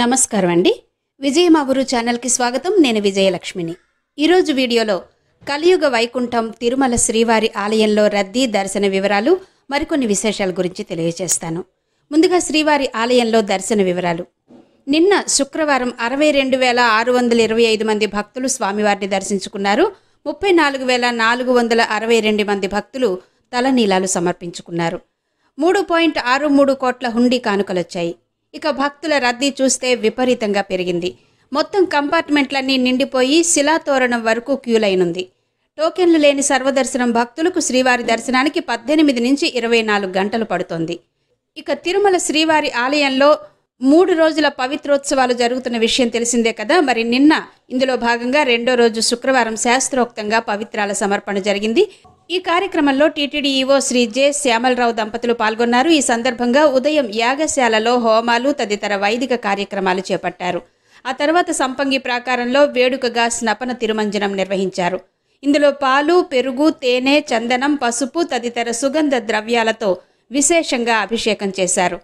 నమస్కారం అండి విజయ మాగురు ఛానల్కి స్వాగతం నేను విజయలక్ష్మిని ఈరోజు వీడియోలో కలియుగ వైకుంఠం తిరుమల శ్రీవారి ఆలయంలో రద్దీ దర్శన వివరాలు మరికొన్ని విశేషాల గురించి తెలియజేస్తాను ముందుగా శ్రీవారి ఆలయంలో దర్శన వివరాలు నిన్న శుక్రవారం అరవై రెండు వేల ఆరు వందల ఇరవై ఐదు మంది భక్తులు స్వామివారిని దర్శించుకున్నారు ముప్పై నాలుగు వేల నాలుగు వందల అరవై రెండు మంది భక్తులు తలనీలాలు సమర్పించుకున్నారు మూడు పాయింట్ ఆరు మూడు కోట్ల హుండీ కానుకలొచ్చాయి ఇక భక్తుల రద్దీ చూస్తే విపరీతంగా పెరిగింది మొత్తం కంపార్ట్మెంట్లన్నీ నిండిపోయి శిలాతోరణం వరకు క్యూలైనుంది టోకెన్లు లేని సర్వదర్శనం భక్తులకు శ్రీవారి దర్శనానికి పద్దెనిమిది నుంచి ఇరవై నాలుగు గంటలు పడుతోంది ఇక తిరుమల శ్రీవారి ఆలయంలో మూడు రోజుల పవిత్రోత్సవాలు జరుగుతున్న విషయం తెలిసిందే కదా మరి నిన్న ఇందులో భాగంగా రెండో రోజు శుక్రవారం శాస్త్రోక్తంగా పవిత్రాల సమర్పణ జరిగింది ఈ కార్యక్రమంలో TTD EO Shri J Shyamala Rao దంపతులు పాల్గొన్నారు ఈ సందర్భంగా ఉదయం యాగశాలలో హోమాలు తదితర వైదిక కార్యక్రమాలు చేపట్టారు ఆ తర్వాత సంపంగి ప్రాకారంలో వేడుకగా స్నపన తిరుమంజనం నిర్వహించారు ఇందులో పాలు పెరుగు తేనె చందనం పసుపు తదితర సుగంధ ద్రవ్యాలతో విశేషంగా అభిషేకం చేశారు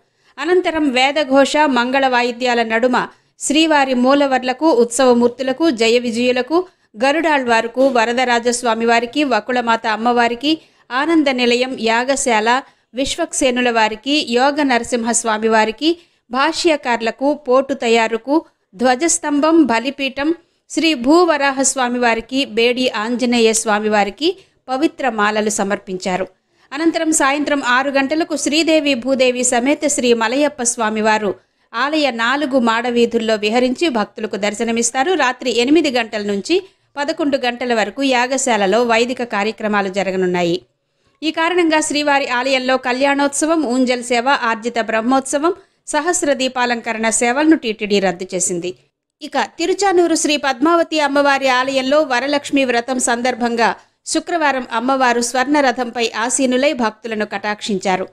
అనంతరం వేదఘోష మంగళ వాయిద్యాల నడుమ శ్రీవారి మూలవర్లకు ఉత్సవమూర్తులకు జయ విజయులకు వరదరాజస్వామి వరదరాజస్వామివారికి వకుళమాత అమ్మవారికి ఆనంద నిలయం యాగశాల విశ్వక్సేనుల వారికి యోగ నరసింహస్వామి వారికి భాష్యకారులకు పోటు తయారుకు ధ్వజస్తంభం బలిపీఠం శ్రీ భూవరాహస్వామి వారికి బేడి ఆంజనేయ స్వామి వారికి పవిత్ర మాలలు సమర్పించారు అనంతరం సాయంత్రం ఆరు గంటలకు శ్రీదేవి భూదేవి సమేత శ్రీ మలయప్ప స్వామివారు ఆలయ నాలుగు మాడవీధుల్లో విహరించి భక్తులకు దర్శనమిస్తారు రాత్రి ఎనిమిది గంటల నుంచి పదకొండు గంటల వరకు యాగశాలలో వైదిక కార్యక్రమాలు జరగనున్నాయి ఈ కారణంగా శ్రీవారి ఆలయంలో కళ్యాణోత్సవం ఊంజల్ సేవ ఆర్జిత బ్రహ్మోత్సవం సహస్ర దీపాలంకరణ సేవలను టీటీడీ రద్దు చేసింది ఇక తిరుచానూరు శ్రీ పద్మావతి అమ్మవారి ఆలయంలో వరలక్ష్మి వ్రతం సందర్భంగా శుక్రవారం అమ్మవారు స్వర్ణరథంపై ఆసీనులై భక్తులను కటాక్షించారు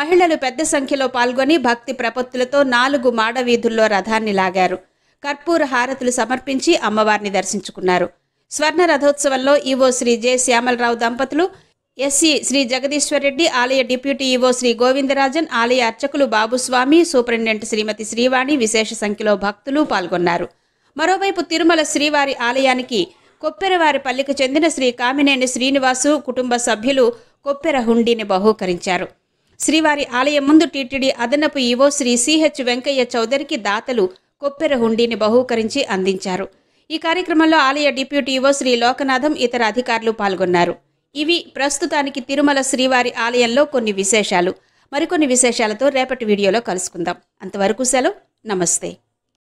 మహిళలు పెద్ద సంఖ్యలో పాల్గొని భక్తి ప్రపత్తులతో నాలుగు మాడవీధుల్లో రథాన్ని లాగారు కర్పూర హారతులు సమర్పించి అమ్మవారిని దర్శించుకున్నారు స్వర్ణ రథోత్సవంలో ఈవో శ్రీ జె శ్యామలరావు దంపతులు ఎస్సీ శ్రీ జగదీశ్వరరెడ్డి ఆలయ డిప్యూటీ ఈవో శ్రీ గోవిందరాజన్ ఆలయ అర్చకులు బాబుస్వామి సూపరింటెంట్ శ్రీమతి శ్రీవాణి విశేష సంఖ్యలో భక్తులు పాల్గొన్నారు మరోవైపు తిరుమల శ్రీవారి ఆలయానికి కొప్పెరవారి పల్లెకు చెందిన శ్రీ కామినేని శ్రీనివాసు కుటుంబ సభ్యులు కొప్పెర హుండీని బహూకరించారు శ్రీవారి ఆలయం ముందు టీటీడీ అదనపు ఈవో శ్రీ సిహెచ్ వెంకయ్య చౌదరికి దాతలు కొప్పెర హుండీని బహూకరించి అందించారు ఈ కార్యక్రమంలో ఆలయ డిప్యూటీ ఈవో శ్రీ లోకనాథం ఇతర అధికారులు పాల్గొన్నారు ఇవి ప్రస్తుతానికి తిరుమల శ్రీవారి ఆలయంలో కొన్ని విశేషాలు మరికొన్ని విశేషాలతో రేపటి వీడియోలో కలుసుకుందాం అంతవరకు సెలవు నమస్తే